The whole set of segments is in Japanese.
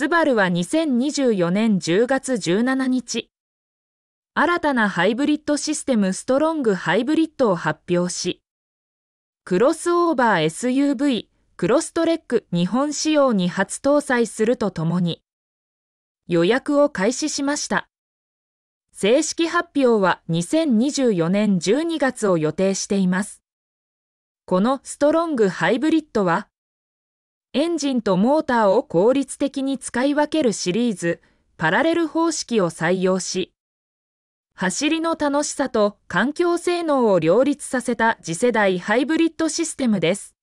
スバルは2024年10月17日、新たなハイブリッドシステムストロングハイブリッドを発表し、クロスオーバー SUV クロストレック日本仕様に初搭載するとともに、予約を開始しました。正式発表は2024年12月を予定しています。このストロングハイブリッドは、エンジンとモーターを効率的に使い分けるシリーズ、パラレル方式を採用し、走りの楽しさと環境性能を両立させた次世代ハイブリッドシステムです。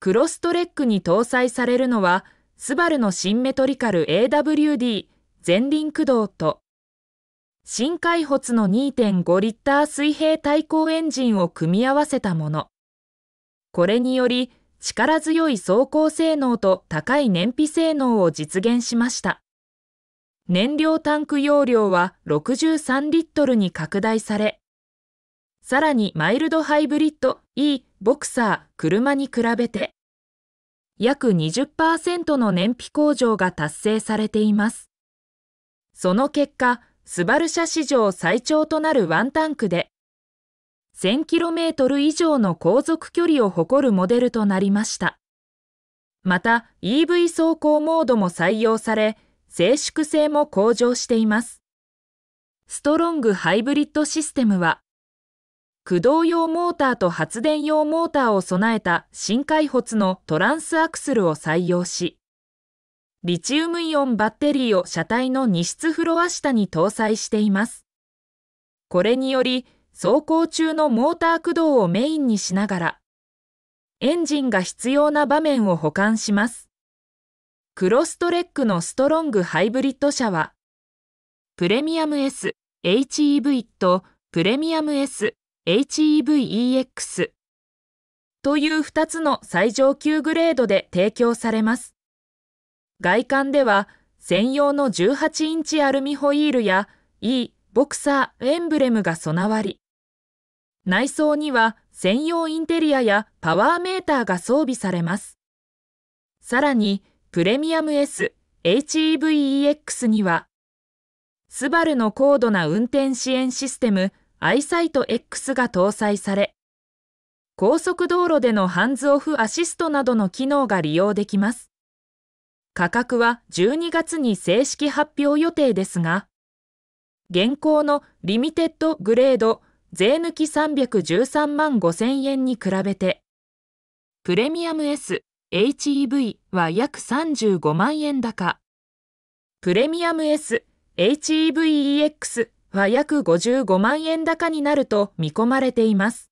クロストレックに搭載されるのは、スバルのシンメトリカル AWD 前輪駆動と、新開発の2.5リッター水平対向エンジンを組み合わせたもの。これにより、力強い走行性能と高い燃費性能を実現しました。燃料タンク容量は63リットルに拡大され、さらにマイルドハイブリッド E ボクサー車に比べて、約20%の燃費向上が達成されています。その結果、スバル車史上最長となるワンタンクで 1000km 以上の航続距離を誇るモデルとなりました。また EV 走行モードも採用され、静粛性も向上しています。ストロングハイブリッドシステムは、駆動用モーターと発電用モーターを備えた新開発のトランスアクスルを採用し、リチウムイオンバッテリーを車体の荷室フロア下に搭載しています。これにより、走行中のモーター駆動をメインにしながら、エンジンが必要な場面を保管します。クロストレックのストロングハイブリッド車は、プレミアム S HEV とプレミアム S HEVEX という2つの最上級グレードで提供されます。外観では専用の18インチアルミホイールや E ボクサーエンブレムが備わり、内装には専用インテリアやパワーメーターが装備されます。さらに、プレミアム S、HEVEX には、スバルの高度な運転支援システム、アイサイト X が搭載され、高速道路でのハンズオフアシストなどの機能が利用できます。価格は12月に正式発表予定ですが、現行のリミテッドグレード税抜き313万5000円に比べて、プレミアム S、HEV は約35万円高、プレミアム S、HEVEX は約55万円高になると見込まれています。